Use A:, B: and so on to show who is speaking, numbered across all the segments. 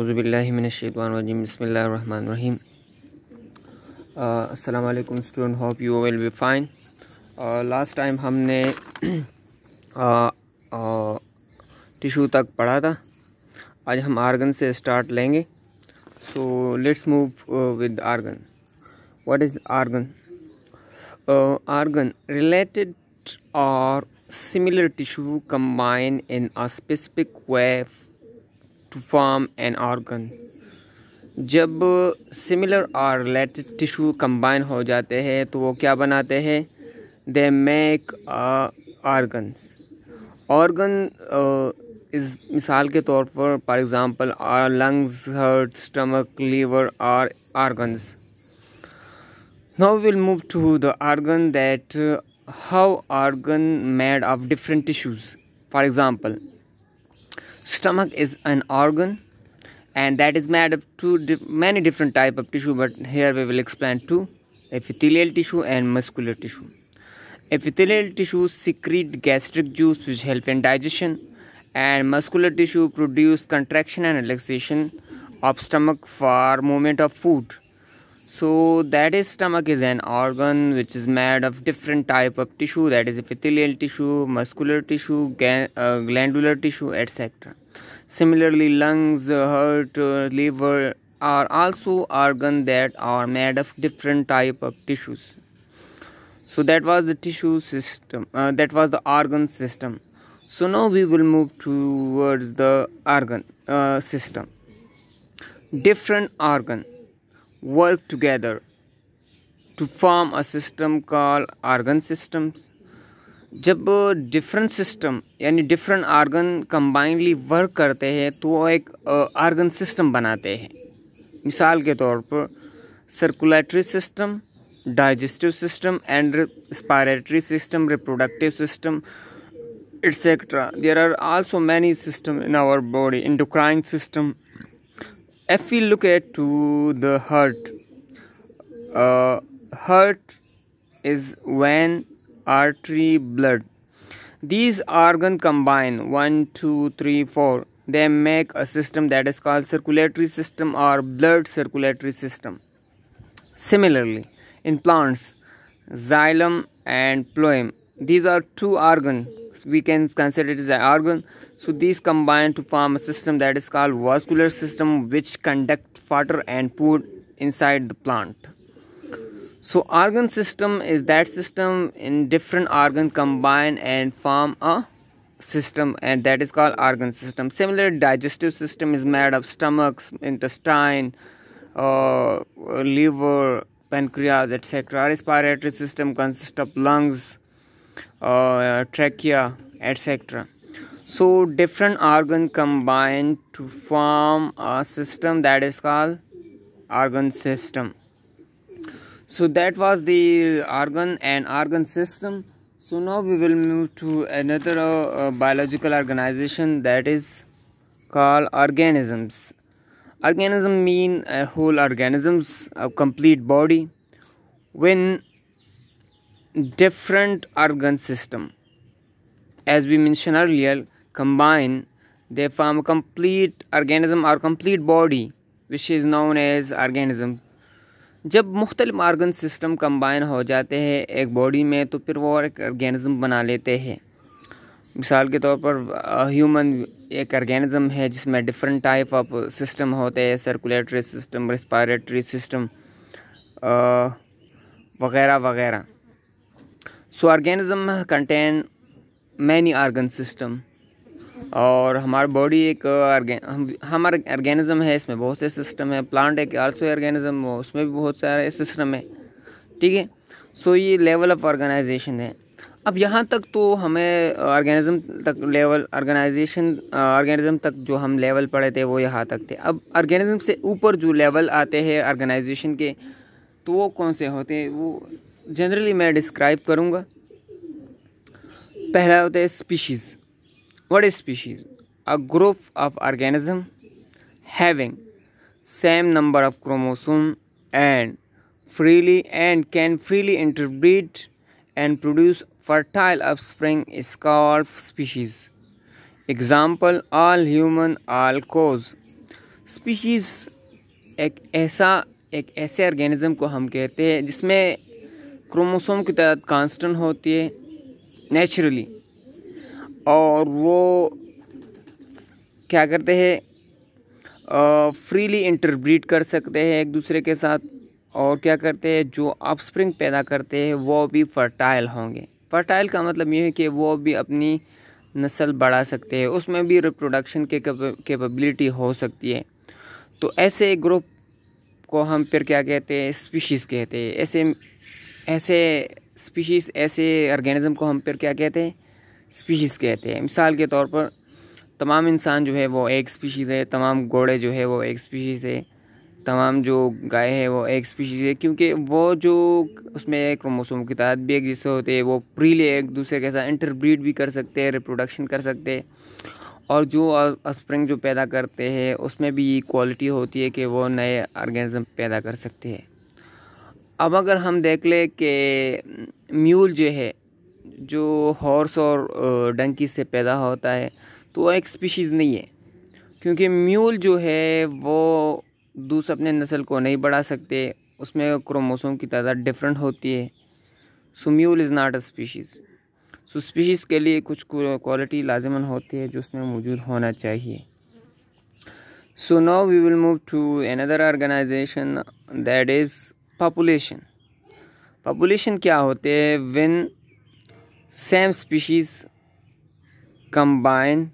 A: उज़बिल्लिमिनशैतवानजीम बसमीम अलकुम student hope you will be fine last time हमने टिशू uh, uh, तक पढ़ा था आज हम आर्गन से स्टार्ट लेंगे so let's move with organ what is organ organ related और similar tissue combine in a specific way perform an organ जब similar or related tissue combine हो जाते हैं तो वो क्या बनाते हैं they make a uh, organs organ uh, इस मिसाल के तौर पर for example are lungs heart stomach liver are organs now will move to the organ that how organ made of different tissues for example stomach is an organ and that is made of two di many different type of tissue but here we will explain two epithelial tissue and muscular tissue epithelial tissue secrete gastric juice which help in digestion and muscular tissue produce contraction and relaxation of stomach for movement of food so that is stomach is an organ which is made of different type of tissue that is epithelial tissue muscular tissue uh, glandular tissue etc similarly lungs uh, heart uh, liver are also organ that are made of different type of tissues so that was the tissue system uh, that was the organ system so now we will move towards the organ uh, system different organ work together to form a system called organ system जब different system यानी different organ combinely work करते हैं तो वो एक argon system बनाते हैं मिसाल के तौर पर circulatory system digestive system and respiratory system reproductive system etcetera there are also many system in our body endocrine system if we look at to the heart uh, heart is when artery blood these organ combine one two three four they make a system that is called circulatory system or blood circulatory system similarly in plants xylem and phloem these are two organs we can consider it as an organ so these combine to form a system that is called vascular system which conduct water and food inside the plant so organ system is that system in different organ combine and form a system and that is called organ system similar digestive system is made of stomachs intestine uh, liver pancreas etc respiratory system consists of lungs uh, trachea etc so different organ combine to form a system that is called organ system so that was the organ and organ system so now we will move to another uh, uh biological organization that is called organisms organism mean a whole organisms a complete body when different organ system as we mentioned earlier combine they form a complete organism or complete body which is known as organism जब मुख्तलिफ argon system combine हो जाते हैं एक body में तो फिर वो एक ऑर्गेनिज़म बना लेते हैं मिसाल के तौर पर ह्यूमन एक ऑर्गेनिज़म है जिसमें डिफरेंट टाइप ऑफ सिस्टम होते हैं सर्कुलेटरी सिस्टम रेस्पायरेटरी सिस्टम वगैरह वगैरह so organism contain many organ system और हमारा बॉडी एक uh, हमारा ऑर्गेनिज्म है इसमें बहुत से सिस्टम है प्लांट एक आल्सो ऑर्गेनिज्म उसमें भी बहुत सारे सिस्टम है ठीक है सो ये लेवल ऑफ ऑर्गेनाइजेशन है अब यहाँ तक तो हमें ऑर्गेनिज्म uh, तक लेवल ऑर्गेनाइजेशन ऑर्गेनिज्म तक जो हम लेवल पढ़े थे वो यहाँ तक थे अब ऑर्गेनिज्म से ऊपर जो लेवल आते हैं ऑर्गेनाइजेशन के तो वो कौन से होते हैं वो जनरली मैं डिस्क्राइब करूँगा पहला होता है species what is species a group of organism having same number of chromosome and freely and can freely interbreed and produce fertile offspring स्कॉर्फ species example all human all cause species एक ऐसा एक ऐसे organism को हम कहते हैं जिसमें क्रोमोसोम की तादाद कांस्टेंट होती है नेचुरली और वो क्या करते हैं फ्रीली इंटरब्रीड कर सकते हैं एक दूसरे के साथ और क्या करते हैं जो ऑफस्प्रिंग पैदा करते हैं वो भी फर्टाइल होंगे फर्टाइल का मतलब ये है कि वो भी अपनी नस्ल बढ़ा सकते हैं उसमें भी रिप्रोडक्शन के कैपेबिलिटी हो सकती है तो ऐसे ग्रुप को हम फिर क्या कहते हैं स्पीशीज़ कहते हैं ऐसे ऐसे स्पीशीज़ ऐसे ऑर्गेनिज़म को हम फिर क्या कहते हैं स्पीशीज़ कहते हैं मिसाल के तौर पर तमाम इंसान जो है वो एक स्पीशीज़ है तमाम घोड़े जो है वो एक स्पीशीज़ है तमाम जो गाय है वो एक स्पीशीज़ है क्योंकि वो जो उसमें एक मौसम की तहत भी एक जिससे होते हैं वो प्रीले एक दूसरे के साथ इंटरब्रीड भी कर सकते हैं रिप्रोडक्शन कर सकते हैं और जो स्प्रिंग जो पैदा करते हैं उसमें भी क्वालिटी होती है कि वो नए ऑर्गेनिज्म पैदा कर सकते हैं अब अगर हम देख ले कि म्यूल जो है जो हॉर्स और डंकी से पैदा होता है तो वह एक स्पीशीज़ नहीं है क्योंकि म्यूल जो है वो दूसरे अपने नस्ल को नहीं बढ़ा सकते उसमें क्रोमोसोम की तादाद डिफरेंट होती है so mule is not a species so species के लिए कुछ क्वालिटी लाजमन होती है जो उसमें मौजूद होना चाहिए so now we will move to another organization that is population population क्या होते हैं व्हेन सेम स्पीशीज कंबाइन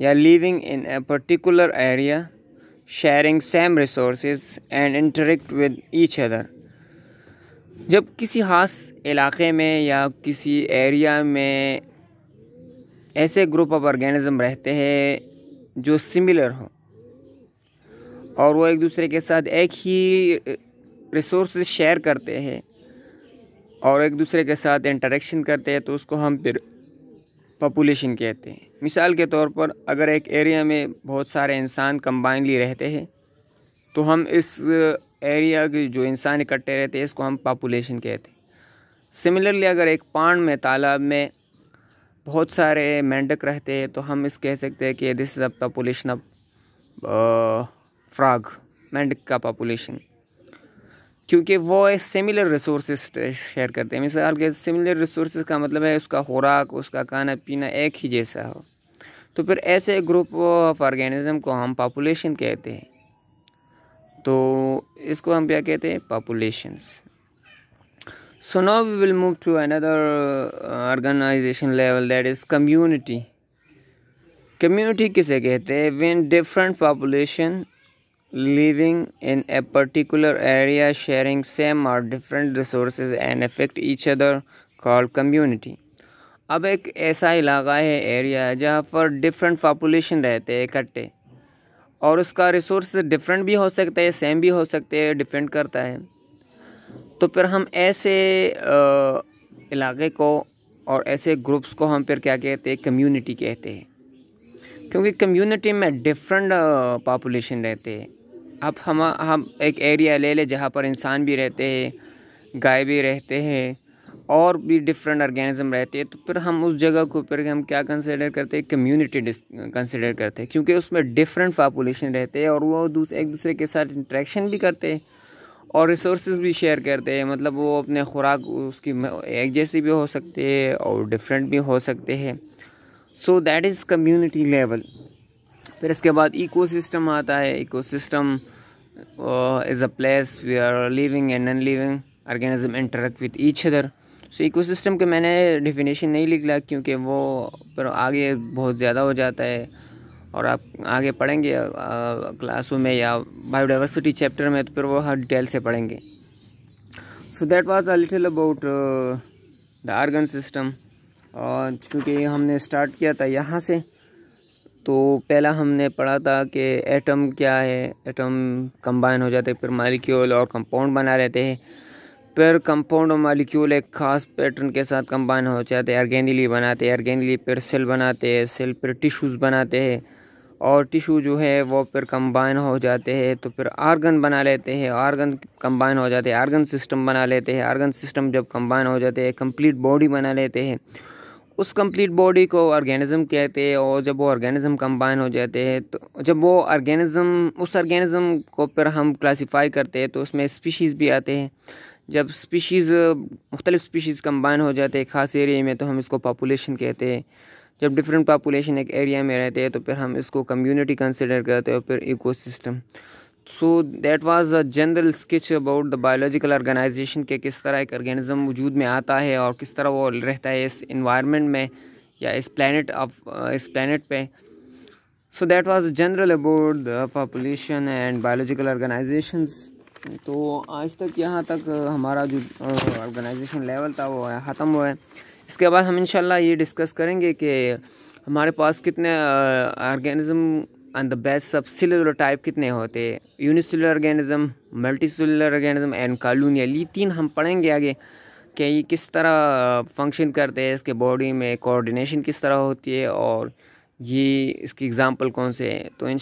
A: या living in a particular area sharing same resource and interact with each other जब किसी ख़ास इलाके में या किसी एरिया में ऐसे ग्रुप ऑफ ऑर्गेनिज़म रहते हैं जो सिमिलर हो और वो एक दूसरे के साथ एक ही रिसोर्स शेयर करते हैं और एक दूसरे के साथ इंटरेक्शन करते हैं तो उसको हम फिर पॉपुलेशन कहते हैं मिसाल के तौर पर अगर एक एरिया में बहुत सारे इंसान कम्बाइनली रहते हैं तो हम इस एरिया के जो इंसान इकट्ठे रहते हैं इसको हम पॉपुलेशन कहते हैं सिमिलरली अगर एक पांड में तालाब में बहुत सारे मेंढक रहते हैं तो हम इस कह सकते हैं कि this is a population of frog मेंढक का पॉपुलेशन क्योंकि वो एक सिमिलर रिसोर्स शेयर करते हैं मिसाल के सिमिलर रिसोर्स का मतलब है उसका खुराक उसका खाना पीना एक ही जैसा हो तो फिर ऐसे ग्रुप ऑफ ऑर्गेनिज़म को हम पॉपुलेशन कहते हैं तो इसको हम क्या कहते हैं population so now we will move to another organization level that is community community किसे कहते हैं when different population living in a particular area sharing same or different resources and affect each other called community अब एक ऐसा इलाका है area है जहाँ पर डिफरेंट पॉपुलेशन रहते हैं इकट्ठे और उसका रिसोर्स डिफरेंट भी हो सकता है सेम भी हो सकते हैं डिपेंड करता है तो फिर हम ऐसे इलाके को और ऐसे ग्रुप्स को हम फिर क्या कहते हैं कम्युनिटी कहते हैं क्योंकि कम्युनिटी में डिफरेंट पॉपुलेशन रहते हैं अब हम हम एक एरिया ले ले जहाँ पर इंसान भी रहते हैं गाय भी रहते हैं और भी डिफरेंट ऑर्गेनिज्म रहते हैं तो फिर हम उस जगह को फिर हम क्या कंसिडर करते हैं कम्युनिटी कंसिडर करते हैं क्योंकि उसमें डिफरेंट पॉपुलेशन रहते हैं और वो दूसरे एक दूसरे के साथ इंट्रैक्शन भी करते हैं और रिसोर्स भी शेयर करते हैं मतलब वो अपने खुराक उसकी एक जैसी भी हो सकती है और डिफरेंट भी हो सकते हैं so that is community level फिर इसके बाद इकोसिस्टम आता है ecosystem is a place we are living and non living organism interact with each other so ecosystem के मैंने डिफिनेशन नहीं लिख लिया क्योंकि वो पर आगे बहुत ज़्यादा हो जाता है और आप आगे पढ़ेंगे क्लासों uh, में या बायोडाइवर्सिटी चैप्टर में तो फिर वो हर डिटेल से पढ़ेंगे so that was a little about the organ system और चूँकि हमने स्टार्ट किया था यहाँ से तो पहला हमने पढ़ा था कि एटम क्या है एटम कंबाइन हो जाते हैं फिर मालिक्यूल और कंपाउंड बना रहते हैं फिर कंपाउंड और मालिक्यूल एक ख़ास पैटर्न के साथ कंबाइन हो जाते हैं ऑर्गेनिली बनाते हैं ऑर्गेनिली फिर सेल बनाते हैं सेल फिर टिश्यूज़ बनाते हैं और टिशू जो है वो फिर कंबाइन हो जाते हैं तो फिर आर्गन बना लेते हैं आर्गन कंबाइन हो जाते हैं आर्गन सिस्टम बना लेते हैं आर्गन सिस्टम जब कंबाइन हो जाते हैं कंप्लीट बॉडी बना लेते हैं उस कंप्लीट बॉडी को ऑर्गेनिज्म कहते हैं और जब वो ऑर्गेनिज्म कंबाइन हो जाते हैं तो जब वो ऑर्गेनिज्म उस ऑर्गेनिज्म को फिर हम क्लासिफाई करते हैं तो उसमें स्पीशीज़ भी आते हैं जब स्पीशीज़ मुख्तलिफ स्पीशीज़ कंबाइन हो जाते हैं ख़ास एरिए में तो हम इसको पॉपुलेशन कहते हैं जब डिफरेंट पॉपुलेशन एक एरिया में रहते हैं तो फिर हम इसको कम्यूनिटी कंसिडर करते हैं और फिर ecosystem so that was a general sketch about the biological organization के किस तरह एक ऑर्गेनिज्म वजूद में आता है और किस तरह वो रहता है इस इन्वायरमेंट में या इस प्लानट ऑफ uh, इस प्लानट पे so that was general about the population and biological organization तो आज तक यहाँ तक हमारा जो ऑर्गेनाइजेशन uh, लेवल था वो ख़त्म हुआ है इसके बाद हम इन ये डिस्कस करेंगे कि हमारे पास कितने organism uh, the best of cellular type कितने होते हैं unicellular organism cellular organism and colonial ये तीन हम पढ़ेंगे आगे कि ये किस तरह फंक्शन uh, करते हैं इसके बॉडी में कोऑर्डिनेशन किस तरह होती है और ये इसकी एग्ज़ाम्पल कौन से हैं तो इन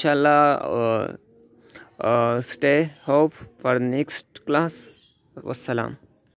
A: स्टे होप फॉर नेक्स्ट क्लास वसलम